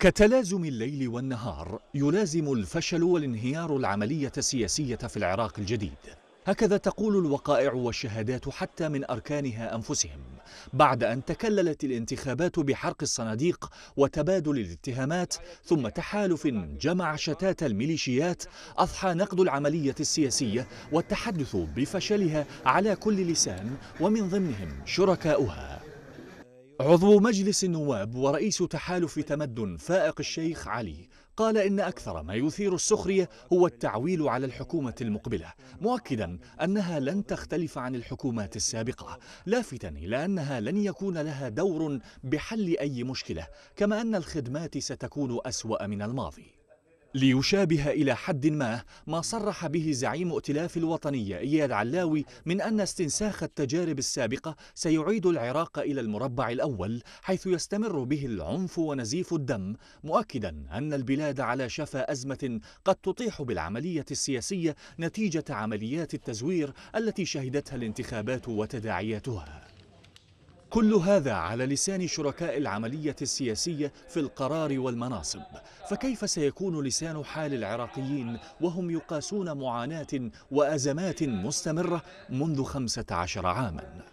كتلازم الليل والنهار يلازم الفشل والانهيار العملية السياسية في العراق الجديد هكذا تقول الوقائع والشهادات حتى من أركانها أنفسهم بعد أن تكللت الانتخابات بحرق الصناديق وتبادل الاتهامات ثم تحالف جمع شتات الميليشيات أضحى نقد العملية السياسية والتحدث بفشلها على كل لسان ومن ضمنهم شركاؤها عضو مجلس النواب ورئيس تحالف تمدن فائق الشيخ علي قال إن أكثر ما يثير السخرية هو التعويل على الحكومة المقبلة مؤكدا أنها لن تختلف عن الحكومات السابقة لافتا إلى أنها لن يكون لها دور بحل أي مشكلة كما أن الخدمات ستكون أسوأ من الماضي ليشابه إلى حد ما ما صرح به زعيم ائتلاف الوطنية إياد علاوي من أن استنساخ التجارب السابقة سيعيد العراق إلى المربع الأول حيث يستمر به العنف ونزيف الدم مؤكدا أن البلاد على شفا أزمة قد تطيح بالعملية السياسية نتيجة عمليات التزوير التي شهدتها الانتخابات وتداعياتها كل هذا على لسان شركاء العملية السياسية في القرار والمناصب فكيف سيكون لسان حال العراقيين وهم يقاسون معاناة وأزمات مستمرة منذ خمسة عشر عاماً